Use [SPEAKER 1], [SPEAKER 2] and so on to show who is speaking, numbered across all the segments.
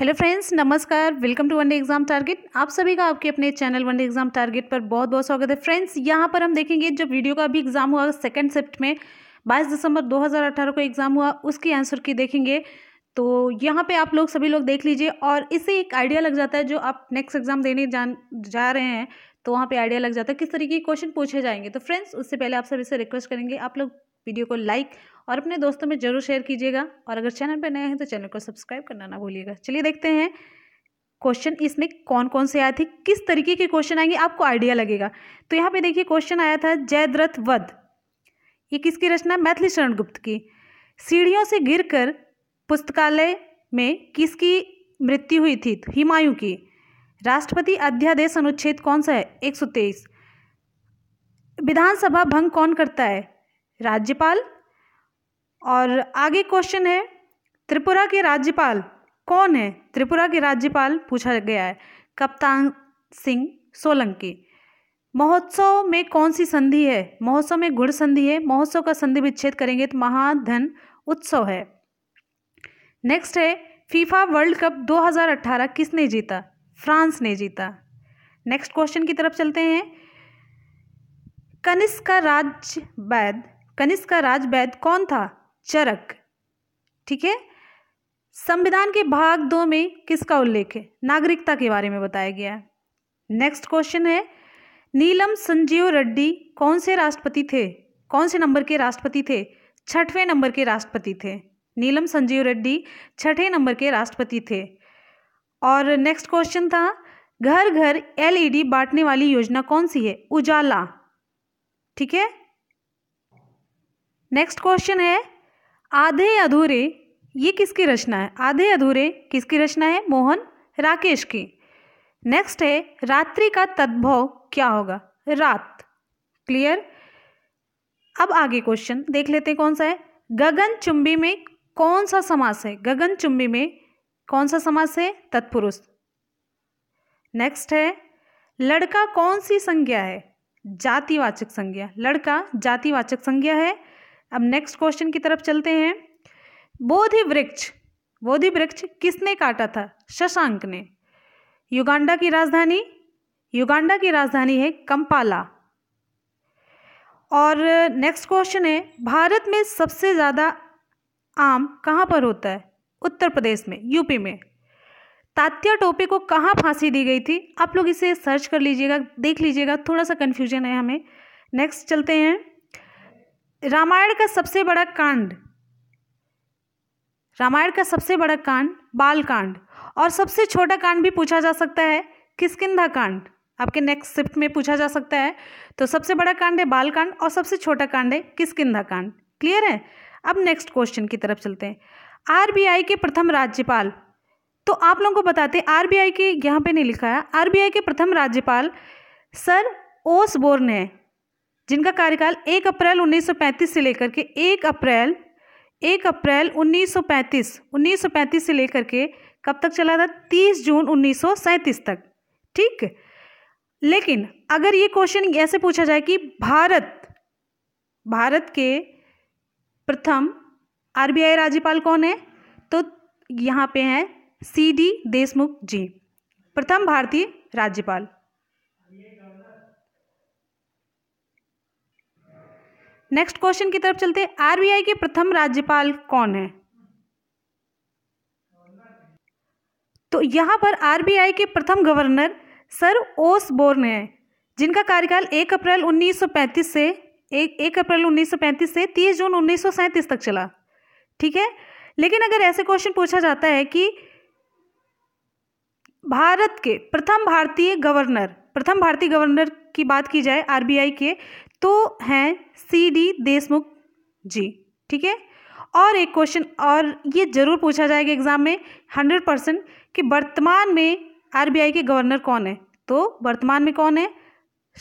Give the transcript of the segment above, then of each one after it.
[SPEAKER 1] hello friends नमस्कार welcome to one day exam target आप सभी का आपके अपने चैनल वनडे एग्जाम टारगेट पर बहुत बहुत स्वागत है फ्रेंड्स यहाँ पर हम देखेंगे जब वीडियो का अभी एग्जाम हुआ सेकंड शिफ्ट में 22 दिसंबर 2018 को एग्जाम हुआ उसकी आंसर की देखेंगे तो यहाँ पे आप लोग सभी लोग देख लीजिए और इससे एक आइडिया लग जाता है जो आप नेक्स्ट एग्जाम देने जान जा रहे हैं तो वहाँ पे आइडिया लग जाता है किस तरीके के क्वेश्चन पूछे जाएंगे तो फ्रेंड्स उससे पहले आप सभी से रिक्वेस्ट करेंगे आप लोग वीडियो को लाइक और अपने दोस्तों में जरूर शेयर कीजिएगा और अगर चैनल पर नए हैं तो चैनल को सब्सक्राइब करना ना भूलिएगा चलिए देखते हैं क्वेश्चन इसमें कौन कौन से आए थे किस तरीके के क्वेश्चन आएंगे आपको आइडिया लगेगा तो यहाँ पे देखिए क्वेश्चन आया था जयद्रथ वध ये किसकी रचना मैथिली शरण गुप्त की सीढ़ियों से गिरकर पुस्तकालय में किसकी मृत्यु हुई थी हिमायू की राष्ट्रपति अध्यादेश अनुच्छेद कौन सा है एक विधानसभा भंग कौन करता है राज्यपाल और आगे क्वेश्चन है त्रिपुरा के राज्यपाल कौन है त्रिपुरा के राज्यपाल पूछा गया है कप्तान सिंह सोलंकी महोत्सव में कौन सी संधि है महोत्सव में गुड़ संधि है महोत्सव का संधि विच्छेद करेंगे तो महाधन उत्सव है नेक्स्ट है फीफा वर्ल्ड कप 2018 किसने जीता फ्रांस ने जीता नेक्स्ट क्वेश्चन की तरफ चलते हैं कनिष्क का राज्य वैद कनिष्क का राजवैद कौन था चरक ठीक है संविधान के भाग दो में किसका उल्लेख है नागरिकता के बारे में बताया गया है नेक्स्ट क्वेश्चन है नीलम संजीव रेड्डी कौन से राष्ट्रपति थे कौन से नंबर के राष्ट्रपति थे छठवें नंबर के राष्ट्रपति थे नीलम संजीव रेड्डी छठे नंबर के राष्ट्रपति थे और नेक्स्ट क्वेश्चन था घर घर एलईडी बांटने वाली योजना कौन सी है उजाला ठीक है नेक्स्ट क्वेश्चन है आधे अधूरे ये किसकी रचना है आधे अधूरे किसकी रचना है मोहन राकेश की नेक्स्ट है रात्रि का तद्भव क्या होगा रात क्लियर अब आगे क्वेश्चन देख लेते हैं कौन सा है गगन चुंबी में कौन सा समास है गगन चुंबी में कौन सा समास है तत्पुरुष नेक्स्ट है लड़का कौन सी संज्ञा है जातिवाचक संज्ञा लड़का जातिवाचक संज्ञा है अब नेक्स्ट क्वेश्चन की तरफ चलते हैं बोधि वृक्ष बोधि वृक्ष किसने काटा था शशांक ने युगांडा की राजधानी युगांडा की राजधानी है कंपाला और नेक्स्ट क्वेश्चन है भारत में सबसे ज़्यादा आम कहाँ पर होता है उत्तर प्रदेश में यूपी में तात्या टोपे को कहाँ फांसी दी गई थी आप लोग इसे सर्च कर लीजिएगा देख लीजिएगा थोड़ा सा कन्फ्यूजन है हमें नेक्स्ट चलते हैं रामायण का सबसे बड़ा कांड रामायण का सबसे बड़ा कांड बाल कांड और सबसे छोटा कांड भी पूछा जा सकता है किसकिधा कांड आपके नेक्स्ट शिफ्ट में पूछा जा सकता है तो सबसे बड़ा कांड है बाल कांड और सबसे छोटा कांड है किसकिधा कांड क्लियर है अब नेक्स्ट क्वेश्चन की तरफ चलते हैं आरबीआई के प्रथम राज्यपाल तो आप लोगों को बताते आरबीआई के यहाँ पे नहीं लिखा है आरबीआई के प्रथम राज्यपाल सर बोर्न है जिनका कार्यकाल 1 अप्रैल 1935 से लेकर के 1 अप्रैल 1 अप्रैल 1935 1935 से लेकर के कब तक चला था 30 जून 1937 तक ठीक लेकिन अगर ये क्वेश्चन ऐसे पूछा जाए कि भारत भारत के प्रथम आरबीआई राज्यपाल कौन है तो यहाँ पे हैं सी डी देशमुख जी प्रथम भारतीय राज्यपाल नेक्स्ट क्वेश्चन की तरफ चलते हैं आरबीआई के प्रथम राज्यपाल कौन है तो यहां पर आरबीआई के प्रथम गवर्नर सर ओस बोर्न है जिनका कार्यकाल 1 अप्रैल 1935 से 1 1 अप्रैल 1935 से 30 जून उन्नीस तक चला ठीक है लेकिन अगर ऐसे क्वेश्चन पूछा जाता है कि भारत के प्रथम भारतीय गवर्नर प्रथम भारतीय गवर्नर की बात की जाए आरबीआई के तो हैं सी डी देशमुख जी ठीक है और एक क्वेश्चन और ये जरूर पूछा जाएगा एग्जाम में हंड्रेड परसेंट कि वर्तमान में आरबीआई के गवर्नर कौन है तो वर्तमान में कौन है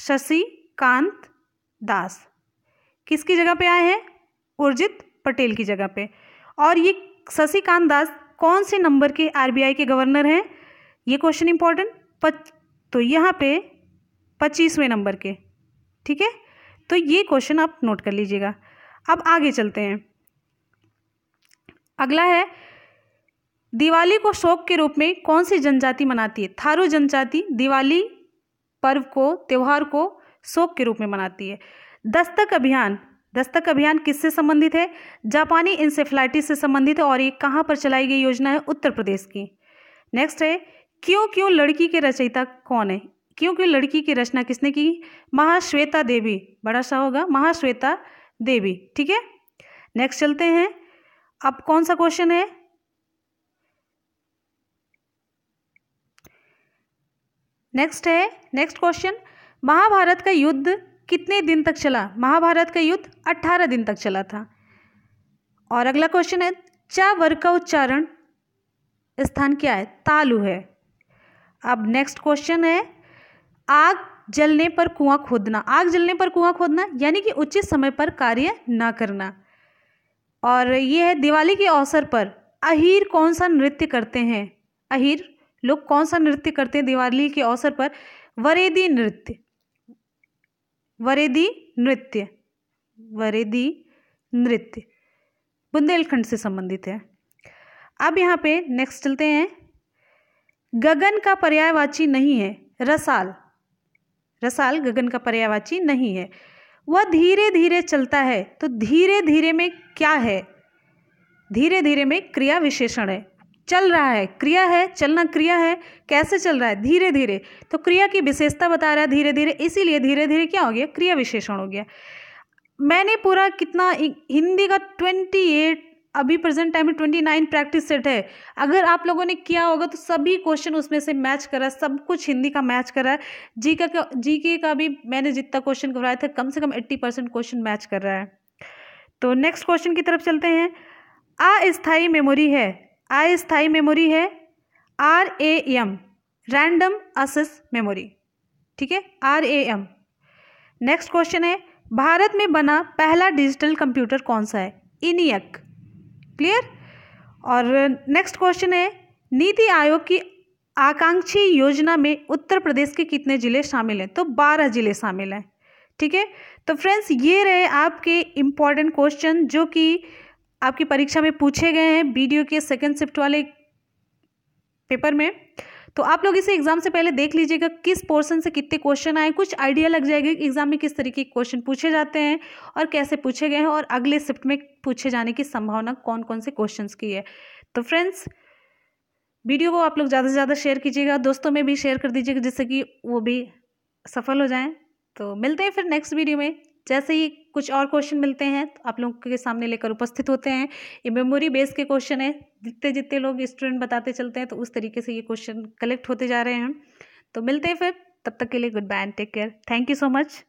[SPEAKER 1] शशि कांत दास किसकी जगह पे आए हैं उर्जित पटेल की जगह पे और ये शशि कांत दास कौन से नंबर के आरबीआई के गवर्नर हैं ये क्वेश्चन इंपॉर्टेंट तो यहाँ पे पच्चीसवें नंबर के ठीक है तो ये क्वेश्चन आप नोट कर लीजिएगा अब आगे चलते हैं अगला है दिवाली को शोक के रूप में कौन सी जनजाति मनाती है थारू जनजाति दिवाली पर्व को त्यौहार को शोक के रूप में मनाती है दस्तक अभियान दस्तक अभियान किससे संबंधित है जापानी इंसेफ्लाइटिस से संबंधित है और ये कहाँ पर चलाई गई योजना है उत्तर प्रदेश की नेक्स्ट है क्यों क्यों लड़की के रचयिता कौन है क्यों क्यों लड़की की रचना किसने की महाश्वेता देवी बड़ा सा होगा महाश्वेता देवी ठीक है नेक्स्ट चलते हैं अब कौन सा क्वेश्चन है नेक्स्ट है नेक्स्ट क्वेश्चन महाभारत का युद्ध कितने दिन तक चला महाभारत का युद्ध 18 दिन तक चला था और अगला क्वेश्चन है चा वर्ग का उच्चारण स्थान क्या है तालु है अब नेक्स्ट क्वेश्चन है आग जलने पर कुआं खोदना आग जलने पर कुआं खोदना यानी कि उचित समय पर कार्य ना करना और ये है दिवाली के अवसर पर अहीर कौन सा नृत्य करते हैं अहीर लोग कौन सा नृत्य करते हैं दिवाली के अवसर पर वरेदी नृत्य वरेदी नृत्य वरेदी नृत्य बुंदेलखंड से संबंधित है अब यहाँ पे नेक्स्ट चलते हैं गगन का पर्यायवाची नहीं है रसाल रसाल गगन का पर्यायवाची नहीं है वह धीरे धीरे चलता है तो धीरे धीरे में क्या है धीरे धीरे में क्रिया विशेषण है चल रहा है क्रिया है चलना क्रिया है कैसे चल रहा है धीरे धीरे तो क्रिया की विशेषता बता रहा है धीरे धीरे इसीलिए धीरे धीरे क्या हो गया क्रिया विशेषण हो गया मैंने पूरा कितना हिंदी का ट्वेंटी एट अभी प्रेजेंट टाइम में ट्वेंटी नाइन प्रैक्टिस सेट है अगर आप लोगों ने किया होगा तो सभी क्वेश्चन उसमें से मैच करा है सब कुछ हिंदी का मैच करा है जी का जी के का भी मैंने जितना क्वेश्चन करवाया था कम से कम एट्टी परसेंट क्वेश्चन मैच कर रहा है तो नेक्स्ट क्वेश्चन की तरफ चलते हैं अस्थाई मेमोरी है अस्थाई मेमोरी है R A M random access memory ठीक है R A M next question है भारत में बना पहला डिजिटल कंप्यूटर कौन सा है इनियक क्लियर और नेक्स्ट क्वेश्चन है नीति आयोग की आकांक्षी योजना में उत्तर प्रदेश के कितने ज़िले शामिल हैं तो बारह ज़िले शामिल हैं ठीक है तो फ्रेंड्स ये रहे आपके इम्पॉर्टेंट क्वेश्चन जो कि आपकी परीक्षा में पूछे गए हैं वीडियो के सेकेंड शिफ्ट वाले पेपर में तो आप लोग इसे एग्जाम से पहले देख लीजिएगा किस पोर्सन से कितने क्वेश्चन आए कुछ आइडिया लग जाएगा एग्जाम में किस तरीके के क्वेश्चन पूछे जाते हैं और कैसे पूछे गए हैं और अगले शिफ्ट में पूछे जाने की संभावना कौन कौन से क्वेश्चन की है तो फ्रेंड्स वीडियो को आप लोग ज़्यादा से ज़्यादा शेयर कीजिएगा दोस्तों में भी शेयर कर दीजिएगा जिससे कि वो भी सफल हो जाएँ तो मिलते हैं फिर नेक्स्ट वीडियो में जैसे ही कुछ और क्वेश्चन मिलते हैं तो आप लोगों के सामने लेकर उपस्थित होते हैं ये मेमोरी बेस के क्वेश्चन है जितने जितने लोग स्टूडेंट बताते चलते हैं तो उस तरीके से ये क्वेश्चन कलेक्ट होते जा रहे हैं तो मिलते हैं फिर तब तक के लिए good bye and take care thank you so much